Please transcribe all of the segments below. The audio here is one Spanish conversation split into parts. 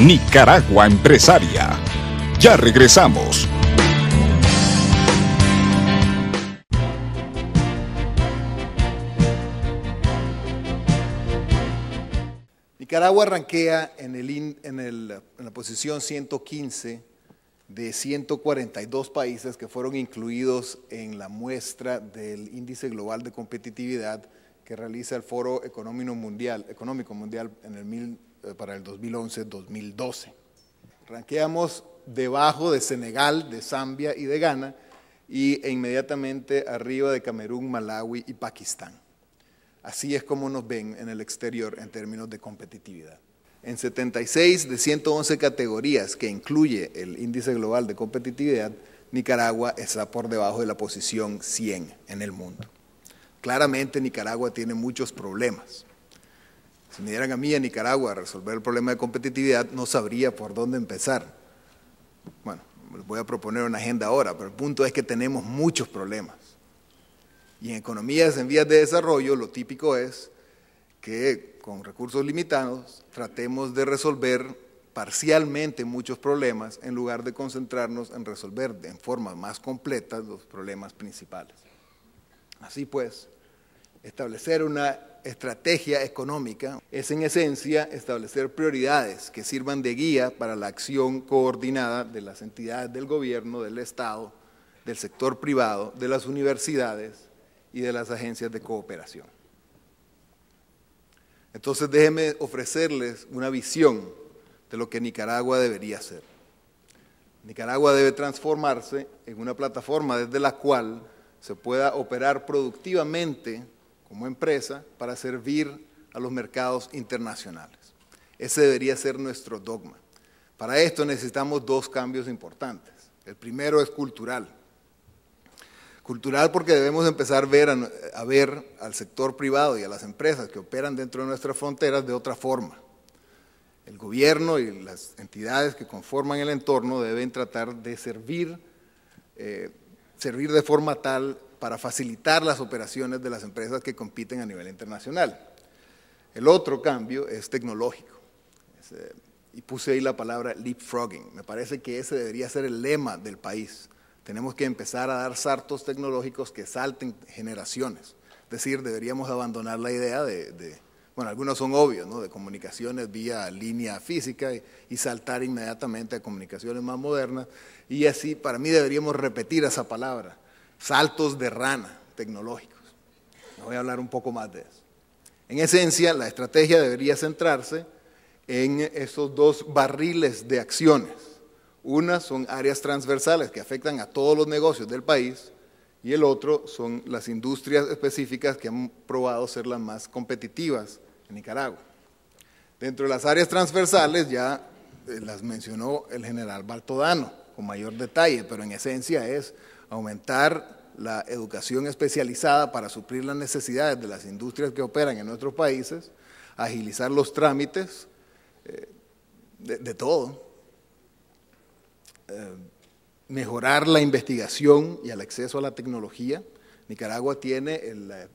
Nicaragua Empresaria. Ya regresamos. Nicaragua arranquea en, el, en, la posición 115 de 142 países que fueron incluidos en la muestra del Índice Global de Competitividad que realiza el Foro Económico Mundial, Económico Mundial en el eh, para el 2011-2012. Ranqueamos debajo de Senegal, de Zambia y de Ghana, y, e inmediatamente arriba de Camerún, Malawi y Pakistán. Así es como nos ven en el exterior en términos de competitividad. En 76 de 111 categorías que incluye el índice global de competitividad, Nicaragua está por debajo de la posición 100 en el mundo. Claramente Nicaragua tiene muchos problemas. Si me dieran a mí a Nicaragua a resolver el problema de competitividad, no sabría por dónde empezar. Bueno, les voy a proponer una agenda ahora, pero el punto es que tenemos muchos problemas. Y en economías en vías de desarrollo lo típico es que con recursos limitados tratemos de resolver parcialmente muchos problemas en lugar de concentrarnos en resolver en forma más completa los problemas principales. Así pues, establecer una estrategia económica es en esencia establecer prioridades que sirvan de guía para la acción coordinada de las entidades del gobierno, del Estado, del sector privado, de las universidades y de las agencias de cooperación. Entonces déjenme ofrecerles una visión de lo que Nicaragua debería ser. Nicaragua debe transformarse en una plataforma desde la cual se pueda operar productivamente como empresa para servir a los mercados internacionales. Ese debería ser nuestro dogma. Para esto necesitamos dos cambios importantes. El primero es cultural. Cultural porque debemos empezar a ver, a ver, al sector privado y a las empresas que operan dentro de nuestras fronteras de otra forma. El gobierno y las entidades que conforman el entorno deben tratar de servir, eh, servir de forma tal para facilitar las operaciones de las empresas que compiten a nivel internacional. El otro cambio es tecnológico. Eh, y puse ahí la palabra leapfrogging. Me parece que ese debería ser el lema del país. Tenemos que empezar a dar saltos tecnológicos que salten generaciones. Es decir, deberíamos abandonar la idea de, bueno, algunos son obvios, ¿no? De comunicaciones vía línea física y, saltar inmediatamente a comunicaciones más modernas. Y así, para mí deberíamos repetir esa palabra, saltos de rana tecnológicos. Voy a hablar un poco más de eso. En esencia, la estrategia debería centrarse en esos dos barriles de acciones. Una son áreas transversales que afectan a todos los negocios del país y el otro son las industrias específicas que han probado ser las más competitivas en Nicaragua. Dentro de las áreas transversales ya eh, las mencionó el general Baltodano con mayor detalle, pero en esencia es aumentar la educación especializada para suplir las necesidades de las industrias que operan en nuestros países, agilizar los trámites eh, de, todo, eh, mejorar la investigación y el acceso a la tecnología. Nicaragua tiene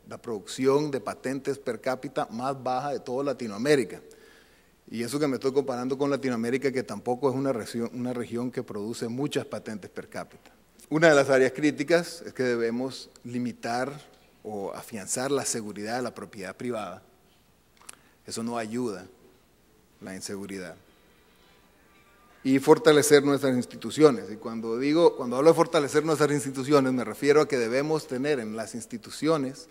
la, producción de patentes per cápita más baja de toda Latinoamérica. Y eso que me estoy comparando con Latinoamérica, que tampoco es una región que produce muchas patentes per cápita. Una de las áreas críticas es que debemos limitar o afianzar la seguridad de la propiedad privada. Eso no ayuda la inseguridad. Y fortalecer nuestras instituciones. Y cuando digo, cuando hablo de fortalecer nuestras instituciones, me refiero a que debemos tener en las instituciones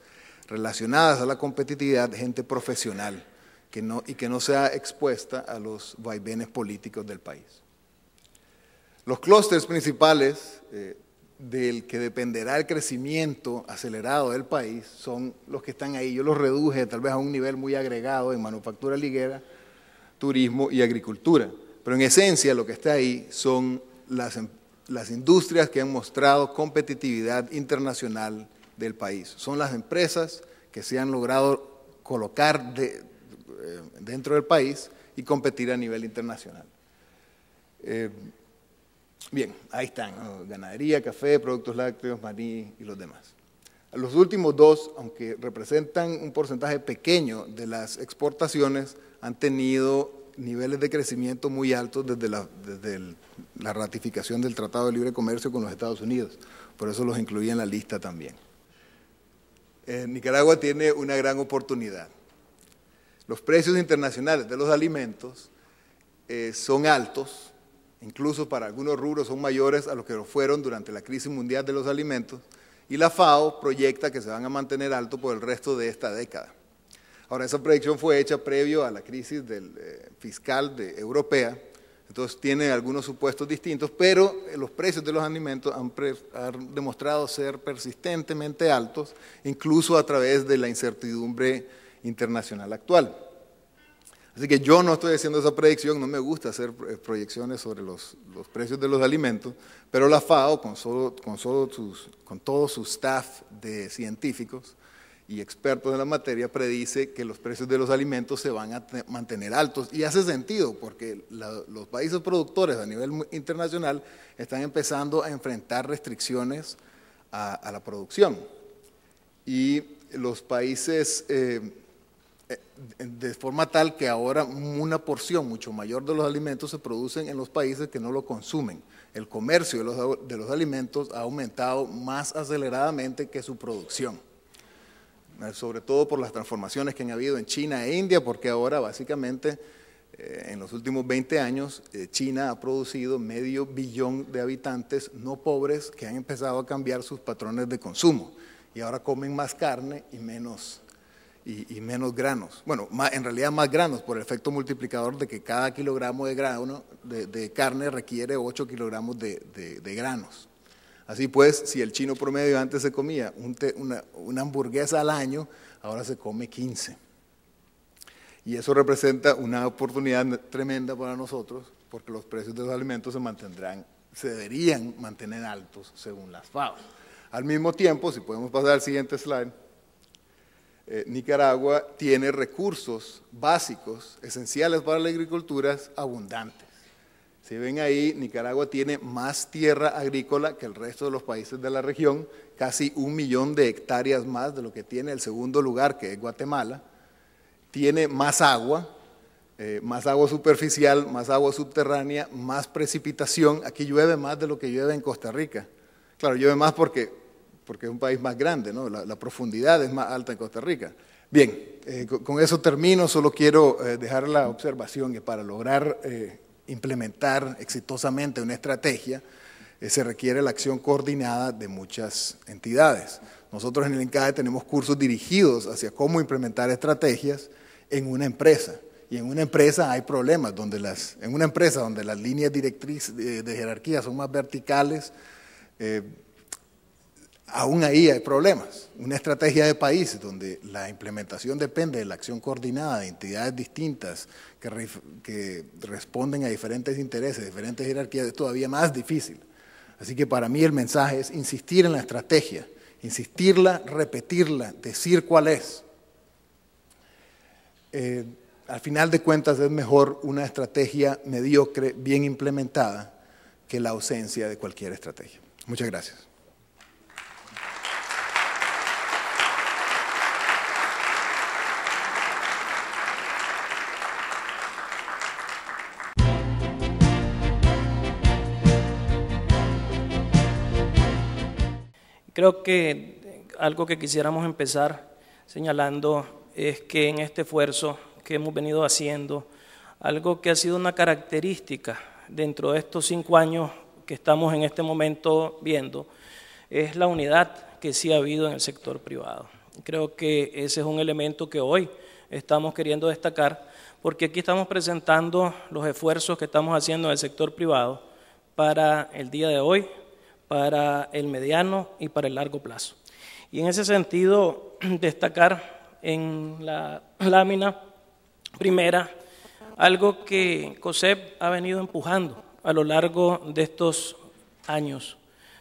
relacionadas a la competitividad gente profesional que no, y que no sea expuesta a los vaivenes políticos del país. Los clústeres principales eh, del que dependerá el crecimiento acelerado del país son los que están ahí. Yo los reduje tal vez a un nivel muy agregado en manufactura liguera, turismo y agricultura. Pero en esencia lo que está ahí son las, em, las industrias que han mostrado competitividad internacional del país. Son las empresas que se han logrado colocar eh, dentro del país y competir a nivel internacional. Eh, Bien, ahí están, ganadería, café, productos lácteos, maní y los demás. Los últimos dos, aunque representan un porcentaje pequeño de las exportaciones, han tenido niveles de crecimiento muy altos desde, la, ratificación del Tratado de Libre Comercio con los Estados Unidos. Por eso los incluí en la lista también. Eh, Nicaragua tiene una gran oportunidad. Los precios internacionales de los alimentos eh, son altos, incluso para algunos rubros son mayores a los que lo fueron durante la crisis mundial de los alimentos, y la FAO proyecta que se van a mantener alto por el resto de esta década. Ahora, esa proyección fue hecha previo a la crisis del, eh, fiscal europea, entonces tiene algunos supuestos distintos, pero eh, los precios de los alimentos han demostrado ser persistentemente altos, incluso a través de la incertidumbre internacional actual. Así que yo no estoy haciendo esa predicción, no me gusta hacer eh, proyecciones sobre los, precios de los alimentos, pero la FAO, con, solo, todo su staff de científicos y expertos en la materia, predice que los precios de los alimentos se van a mantener altos. Y hace sentido, porque los países productores a nivel internacional están empezando a enfrentar restricciones a, la producción. Y los países... Eh, eh, de forma tal que ahora una porción mucho mayor de los alimentos se producen en los países que no lo consumen. El comercio de los, alimentos ha aumentado más aceleradamente que su producción, eh, sobre todo por las transformaciones que han habido en China e India, porque ahora básicamente eh, en los últimos 20 años China ha producido medio billón de habitantes no pobres que han empezado a cambiar sus patrones de consumo y ahora comen más carne y menos y, menos granos. Bueno, más, en realidad más granos por el efecto multiplicador de que cada kilogramo de, de, carne requiere 8 kilogramos de, de, granos. Así pues, si el chino promedio antes se comía una, una hamburguesa al año, ahora se come 15. Y eso representa una oportunidad tremenda para nosotros, porque los precios de los alimentos se mantendrán, se deberían mantener altos según las FAO. Al mismo tiempo, si podemos pasar al siguiente slide, eh, Nicaragua tiene recursos básicos, esenciales para la agricultura, abundantes. Si ven ahí, Nicaragua tiene más tierra agrícola que el resto de los países de la región, casi un millón de hectáreas más de lo que tiene el segundo lugar, que es Guatemala. Tiene más agua, eh, más agua superficial, más agua subterránea, más precipitación. Aquí llueve más de lo que llueve en Costa Rica. Claro, llueve más porque porque es un país más grande, la, profundidad es más alta en Costa Rica. Bien, eh, con, eso termino, solo quiero eh, dejar la observación que para lograr eh, implementar exitosamente una estrategia se requiere la acción coordinada de muchas entidades. Nosotros en el Encaje tenemos cursos dirigidos hacia cómo implementar estrategias en una empresa. Y en una empresa hay problemas, donde las, en una empresa donde las líneas directrices de, jerarquía son más verticales, aún ahí hay problemas. Una estrategia de país donde la implementación depende de la acción coordinada de entidades distintas que, responden a diferentes intereses, diferentes jerarquías, es todavía más difícil. Así que para mí el mensaje es insistir en la estrategia, insistirla, repetirla, decir cuál es. Eh, al final de cuentas es mejor una estrategia mediocre, bien implementada, que la ausencia de cualquier estrategia. Muchas gracias. Creo que algo que quisiéramos empezar señalando es que en este esfuerzo que hemos venido haciendo, algo que ha sido una característica dentro de estos cinco años que estamos en este momento viendo, es la unidad que sí ha habido en el sector privado. Creo que ese es un elemento que hoy estamos queriendo destacar, porque aquí estamos presentando los esfuerzos que estamos haciendo en el sector privado para el día de hoy para el mediano y para el largo plazo. Y en ese sentido, destacar en la lámina primera algo que COSEP ha venido empujando a lo largo de estos años,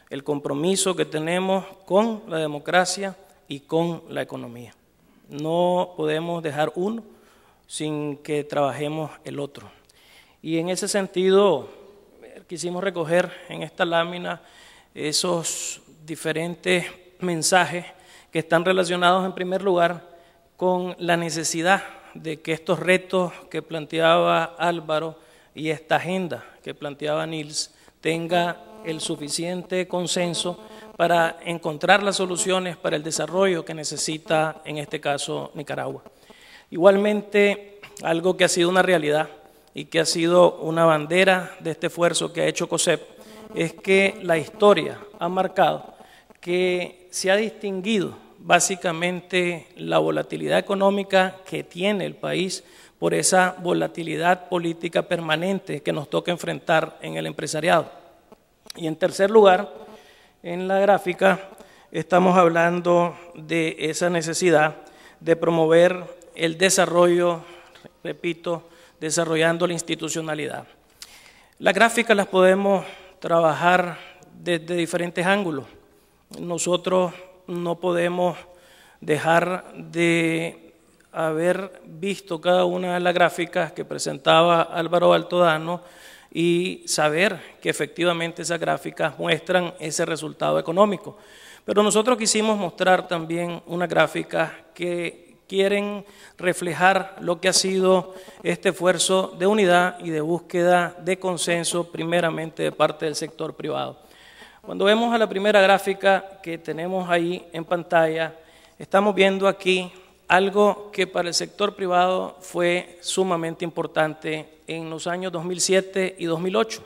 el compromiso que tenemos con la democracia y con la economía. No podemos dejar uno sin que trabajemos el otro. Y en ese sentido, eh, quisimos recoger en esta lámina esos diferentes mensajes que están relacionados en primer lugar con la necesidad de que estos retos que planteaba Álvaro y esta agenda que planteaba Nils tenga el suficiente consenso para encontrar las soluciones para el desarrollo que necesita, en este caso, Nicaragua. Igualmente, algo que ha sido una realidad y que ha sido una bandera de este esfuerzo que ha hecho COSEP es que la historia ha marcado que se ha distinguido básicamente la volatilidad económica que tiene el país por esa volatilidad política permanente que nos toca enfrentar en el empresariado. Y en tercer lugar, en la gráfica estamos hablando de esa necesidad de promover el desarrollo, repito, desarrollando la institucionalidad. Las gráficas las podemos trabajar desde diferentes ángulos. Nosotros no podemos dejar de haber visto cada una de las gráficas que presentaba Álvaro Altodano y saber que efectivamente esas gráficas muestran ese resultado económico. Pero nosotros quisimos mostrar también una gráfica que quieren reflejar lo que ha sido este esfuerzo de unidad y de búsqueda de consenso, primeramente de parte del sector privado. Cuando vemos a la primera gráfica que tenemos ahí en pantalla, estamos viendo aquí algo que para el sector privado fue sumamente importante en los años 2007 y 2008,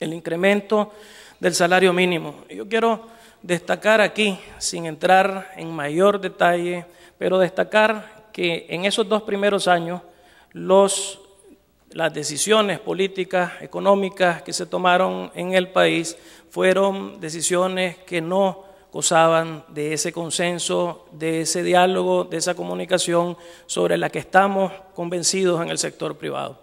el incremento del salario mínimo. Yo quiero destacar aquí, sin entrar en mayor detalle, pero destacar que en esos dos primeros años las decisiones políticas, económicas que se tomaron en el país fueron decisiones que no gozaban de ese consenso, de ese diálogo, de esa comunicación sobre la que estamos convencidos en el sector privado.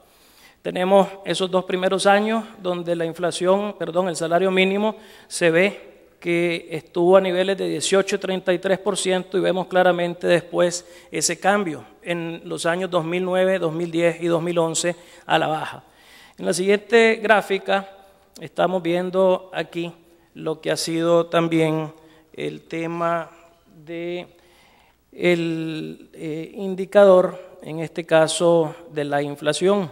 Tenemos esos dos primeros años donde la inflación, perdón, el salario mínimo se ve que estuvo a niveles de 18-33% y vemos claramente después ese cambio en los años 2009, 2010 y 2011 a la baja. En la siguiente gráfica estamos viendo aquí lo que ha sido también el tema de el eh, indicador, en este caso de la inflación.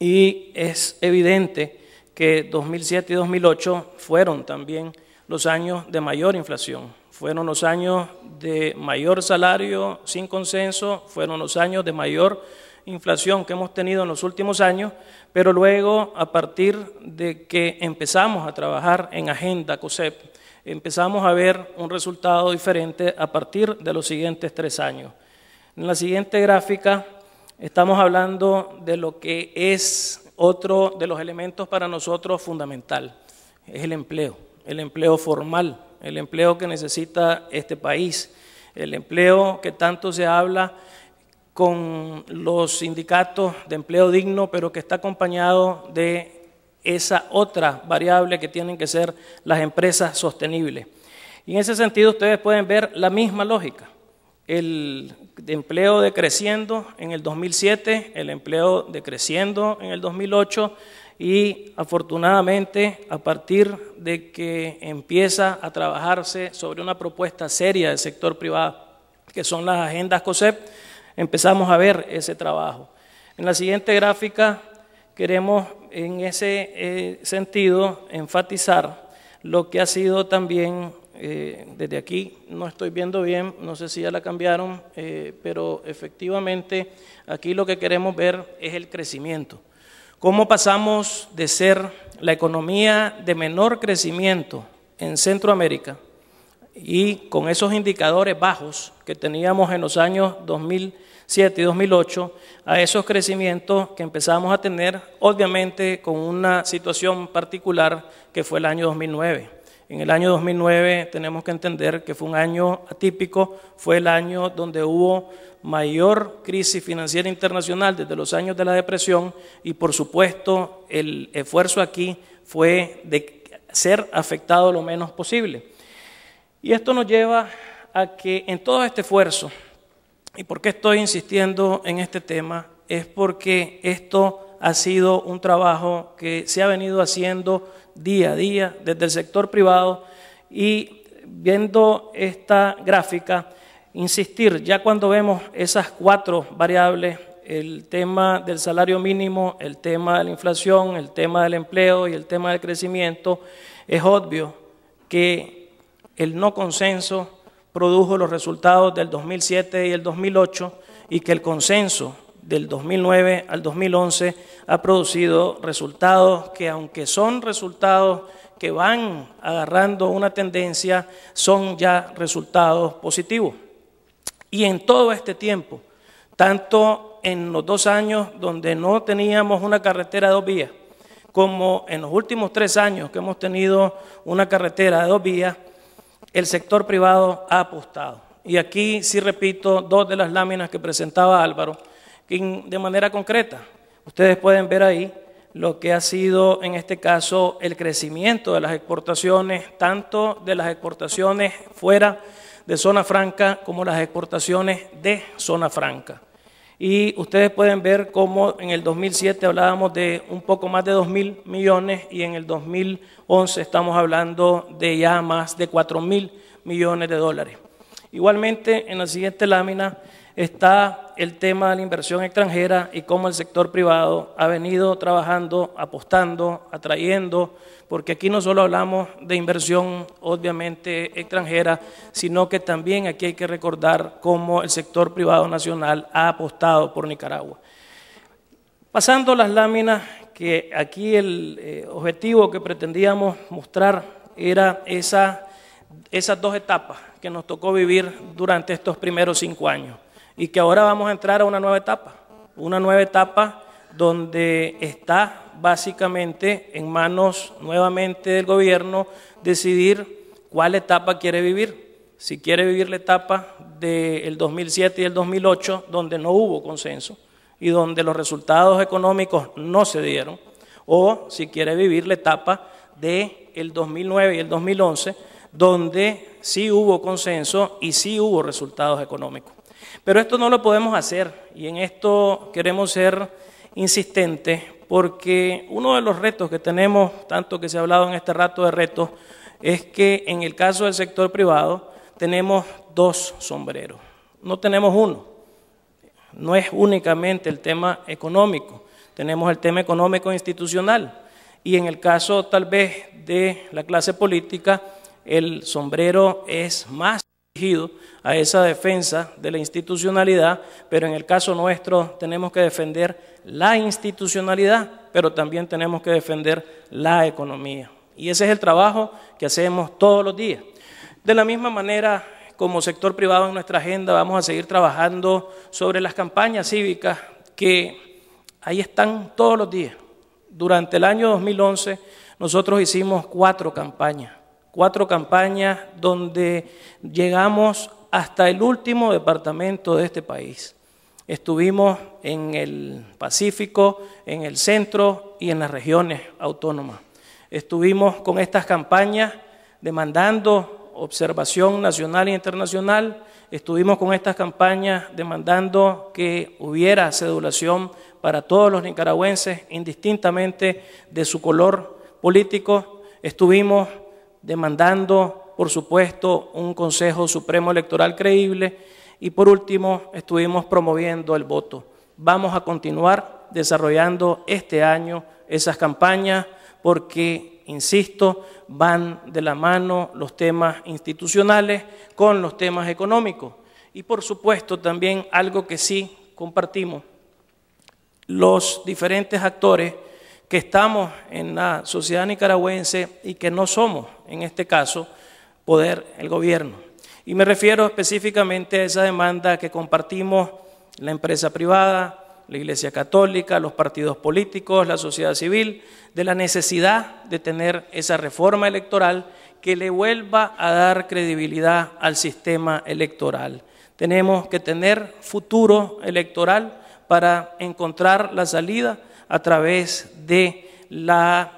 Y es evidente que 2007 y 2008 fueron también los años de mayor inflación. Fueron los años de mayor salario sin consenso, fueron los años de mayor inflación que hemos tenido en los últimos años, pero luego a partir de que empezamos a trabajar en Agenda COSEP, empezamos a ver un resultado diferente a partir de los siguientes tres años. En la siguiente gráfica estamos hablando de lo que es otro de los elementos para nosotros fundamental, es el empleo el empleo formal, el empleo que necesita este país, el empleo que tanto se habla con los sindicatos de empleo digno, pero que está acompañado de esa otra variable que tienen que ser las empresas sostenibles. Y en ese sentido ustedes pueden ver la misma lógica. El empleo decreciendo en el 2007, el empleo decreciendo en el 2008, y afortunadamente a partir de que empieza a trabajarse sobre una propuesta seria del sector privado, que son las agendas COSEP, empezamos a ver ese trabajo. En la siguiente gráfica queremos en ese eh, sentido enfatizar lo que ha sido también eh, desde aquí no estoy viendo bien, no sé si ya la cambiaron, eh, pero efectivamente aquí lo que queremos ver es el crecimiento. ¿Cómo pasamos de ser la economía de menor crecimiento en Centroamérica y con esos indicadores bajos que teníamos en los años 2007 y 2008 a esos crecimientos que empezamos a tener, obviamente con una situación particular que fue el año 2009? En el año 2009 tenemos que entender que fue un año atípico, fue el año donde hubo mayor crisis financiera internacional desde los años de la depresión y por supuesto el esfuerzo aquí fue de ser afectado lo menos posible. Y esto nos lleva a que en todo este esfuerzo, y por qué estoy insistiendo en este tema, es porque esto ha sido un trabajo que se ha venido haciendo día a día desde el sector privado y viendo esta gráfica, insistir, ya cuando vemos esas cuatro variables, el tema del salario mínimo, el tema de la inflación, el tema del empleo y el tema del crecimiento, es obvio que el no consenso produjo los resultados del 2007 y el 2008 y que el consenso del 2009 al 2011 ha producido resultados que aunque son resultados que van agarrando una tendencia, son ya resultados positivos. Y en todo este tiempo, tanto en los dos años donde no teníamos una carretera de dos vías, como en los últimos tres años que hemos tenido una carretera de dos vías, el sector privado ha apostado. Y aquí sí repito dos de las láminas que presentaba Álvaro, que de manera concreta, ustedes pueden ver ahí lo que ha sido en este caso el crecimiento de las exportaciones, tanto de las exportaciones fuera de zona franca como las exportaciones de zona franca. Y ustedes pueden ver cómo en el 2007 hablábamos de un poco más de 2 mil millones y en el 2011 estamos hablando de ya más de 4 mil millones de dólares. Igualmente, en la siguiente lámina está el tema de la inversión extranjera y cómo el sector privado ha venido trabajando, apostando, atrayendo, porque aquí no solo hablamos de inversión obviamente extranjera, sino que también aquí hay que recordar cómo el sector privado nacional ha apostado por Nicaragua. Pasando las láminas, que aquí el eh, objetivo que pretendíamos mostrar era esas dos etapas que nos tocó vivir durante estos primeros cinco años y que ahora vamos a entrar a una nueva etapa, una nueva etapa donde está básicamente en manos nuevamente del gobierno decidir cuál etapa quiere vivir. Si quiere vivir la etapa del 2007 y el 2008, donde no hubo consenso y donde los resultados económicos no se dieron, o si quiere vivir la etapa del el 2009 y el 2011, donde sí hubo consenso y sí hubo resultados económicos. Pero esto no lo podemos hacer y en esto queremos ser insistentes porque uno de los retos que tenemos, tanto que se ha hablado en este rato de retos, es que en el caso del sector privado tenemos dos sombreros, no tenemos uno. No es únicamente el tema económico, tenemos el tema económico institucional y en el caso tal vez de la clase política, el sombrero es más dirigido a esa defensa de la institucionalidad, pero en el caso nuestro tenemos que defender la institucionalidad, pero también tenemos que defender la economía. Y ese es el trabajo que hacemos todos los días. De la misma manera, como sector privado en nuestra agenda, vamos a seguir trabajando sobre las campañas cívicas que ahí están todos los días. Durante el año 2011 nosotros hicimos cuatro campañas cuatro campañas donde llegamos hasta el último departamento de este país. Estuvimos en el Pacífico, en el centro y en las regiones autónomas. Estuvimos con estas campañas demandando observación nacional e internacional, estuvimos con estas campañas demandando que hubiera sedulación para todos los nicaragüenses, indistintamente de su color político, estuvimos demandando, por supuesto, un Consejo Supremo Electoral creíble y por último estuvimos promoviendo el voto. Vamos a continuar desarrollando este año esas campañas porque, insisto, van de la mano los temas institucionales con los temas económicos. Y por supuesto también algo que sí compartimos, los diferentes actores que estamos en la sociedad nicaragüense y que no somos, en este caso, poder el gobierno. Y me refiero específicamente a esa demanda que compartimos la empresa privada, la Iglesia Católica, los partidos políticos, la sociedad civil, de la necesidad de tener esa reforma electoral que le vuelva a dar credibilidad al sistema electoral. Tenemos que tener futuro electoral para encontrar la salida a través de la,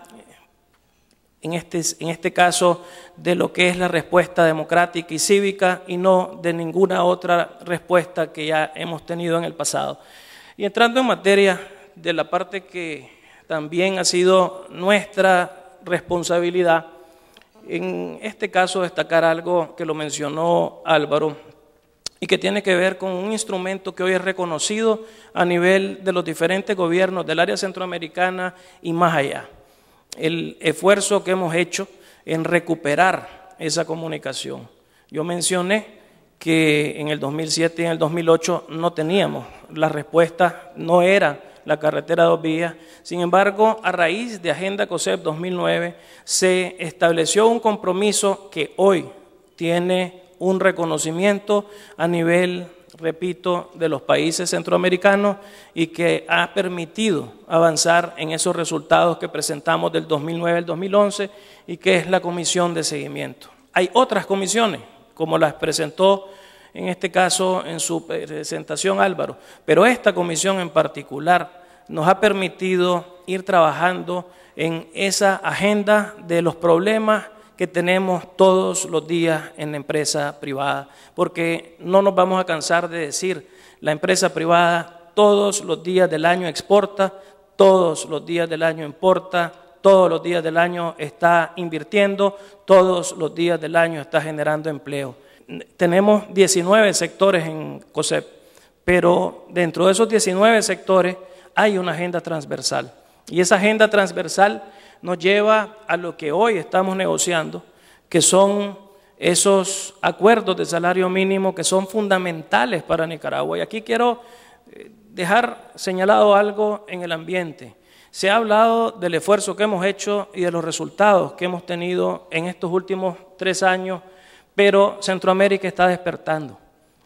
en este, en este caso, de lo que es la respuesta democrática y cívica y no de ninguna otra respuesta que ya hemos tenido en el pasado. Y entrando en materia de la parte que también ha sido nuestra responsabilidad, en este caso destacar algo que lo mencionó Álvaro, y que tiene que ver con un instrumento que hoy es reconocido a nivel de los diferentes gobiernos del área centroamericana y más allá. El esfuerzo que hemos hecho en recuperar esa comunicación. Yo mencioné que en el 2007 y en el 2008 no teníamos la respuesta, no era la carretera dos vías. Sin embargo, a raíz de Agenda COSEP 2009 se estableció un compromiso que hoy tiene un reconocimiento a nivel, repito, de los países centroamericanos y que ha permitido avanzar en esos resultados que presentamos del 2009 al 2011 y que es la comisión de seguimiento. Hay otras comisiones, como las presentó en este caso en su presentación Álvaro, pero esta comisión en particular nos ha permitido ir trabajando en esa agenda de los problemas que tenemos todos los días en la empresa privada, porque no nos vamos a cansar de decir, la empresa privada todos los días del año exporta, todos los días del año importa, todos los días del año está invirtiendo, todos los días del año está generando empleo. Tenemos 19 sectores en COSEP, pero dentro de esos 19 sectores hay una agenda transversal. Y esa agenda transversal nos lleva a lo que hoy estamos negociando, que son esos acuerdos de salario mínimo que son fundamentales para Nicaragua. Y aquí quiero eh, dejar señalado algo en el ambiente. Se ha hablado del esfuerzo que hemos hecho y de los resultados que hemos tenido en estos últimos tres años, pero Centroamérica está despertando.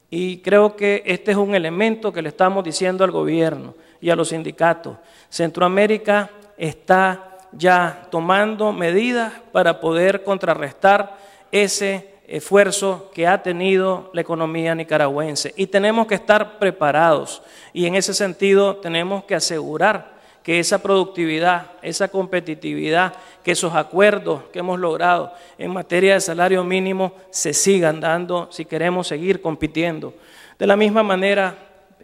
Y creo que este es un elemento que le estamos diciendo al gobierno y a los sindicatos. Centroamérica está ya tomando medidas para poder contrarrestar ese esfuerzo que ha tenido la economía nicaragüense. Y tenemos que estar preparados. Y en ese sentido tenemos que asegurar que esa productividad, esa competitividad, que esos acuerdos que hemos logrado en materia de salario mínimo se sigan dando si queremos seguir compitiendo. De la misma manera,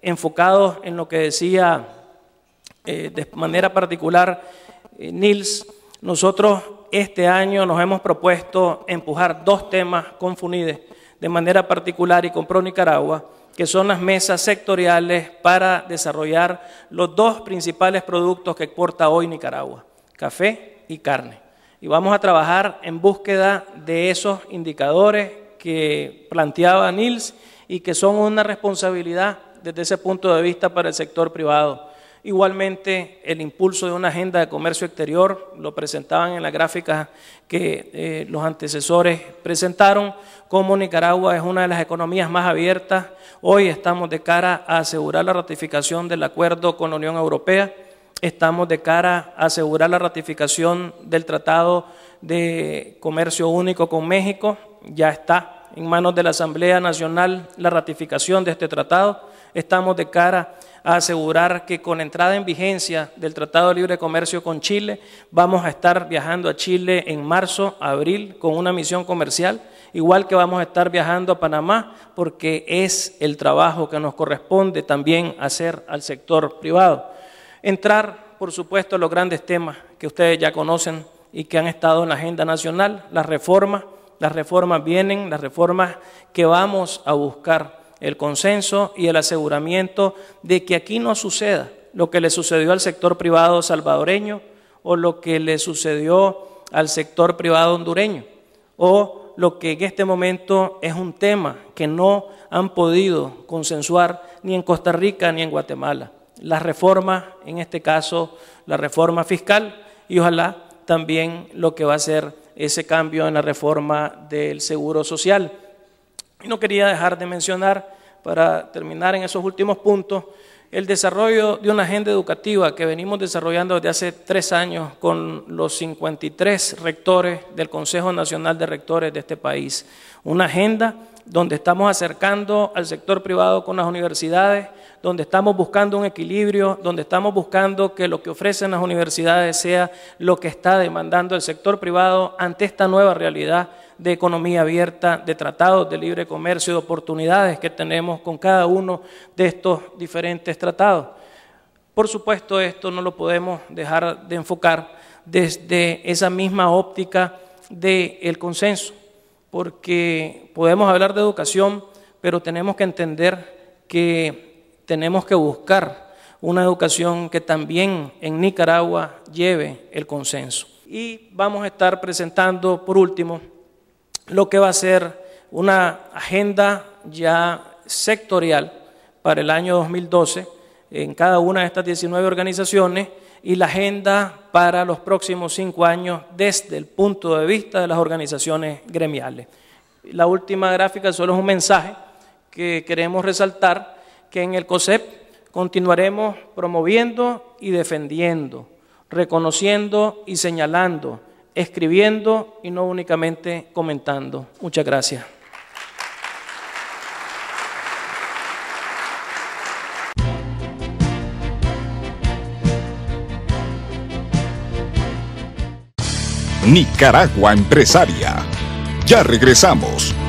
enfocados en lo que decía eh, de manera particular eh, Nils, nosotros este año nos hemos propuesto empujar dos temas con FUNIDE de manera particular y con Pro Nicaragua, que son las mesas sectoriales para desarrollar los dos principales productos que exporta hoy Nicaragua, café y carne. Y vamos a trabajar en búsqueda de esos indicadores que planteaba Nils y que son una responsabilidad desde ese punto de vista para el sector privado. Igualmente, el impulso de una agenda de comercio exterior, lo presentaban en las gráficas que eh, los antecesores presentaron, como Nicaragua es una de las economías más abiertas. Hoy estamos de cara a asegurar la ratificación del acuerdo con la Unión Europea, estamos de cara a asegurar la ratificación del Tratado de Comercio Único con México, ya está en manos de la Asamblea Nacional la ratificación de este tratado. Estamos de cara a a asegurar que con entrada en vigencia del Tratado de Libre Comercio con Chile, vamos a estar viajando a Chile en marzo, abril, con una misión comercial, igual que vamos a estar viajando a Panamá, porque es el trabajo que nos corresponde también hacer al sector privado. Entrar, por supuesto, a los grandes temas que ustedes ya conocen y que han estado en la agenda nacional, las reformas, las reformas vienen, las reformas que vamos a buscar el consenso y el aseguramiento de que aquí no suceda lo que le sucedió al sector privado salvadoreño o lo que le sucedió al sector privado hondureño o lo que en este momento es un tema que no han podido consensuar ni en Costa Rica ni en Guatemala. Las reformas, en este caso la reforma fiscal y ojalá también lo que va a ser ese cambio en la reforma del seguro social. Y no quería dejar de mencionar para terminar en esos últimos puntos, el desarrollo de una agenda educativa que venimos desarrollando desde hace tres años con los 53 rectores del Consejo Nacional de Rectores de este país. Una agenda donde estamos acercando al sector privado con las universidades, donde estamos buscando un equilibrio, donde estamos buscando que lo que ofrecen las universidades sea lo que está demandando el sector privado ante esta nueva realidad de economía abierta, de tratados de libre comercio, de oportunidades que tenemos con cada uno de estos diferentes tratados. Por supuesto, esto no lo podemos dejar de enfocar desde esa misma óptica del consenso, porque podemos hablar de educación, pero tenemos que entender que tenemos que buscar una educación que también en Nicaragua lleve el consenso. Y vamos a estar presentando, por último, lo que va a ser una agenda ya sectorial para el año 2012 en cada una de estas 19 organizaciones y la agenda para los próximos cinco años desde el punto de vista de las organizaciones gremiales. La última gráfica solo es un mensaje que queremos resaltar que en el COSEP continuaremos promoviendo y defendiendo, reconociendo y señalando escribiendo y no únicamente comentando. Muchas gracias. Nicaragua Empresaria. Ya regresamos.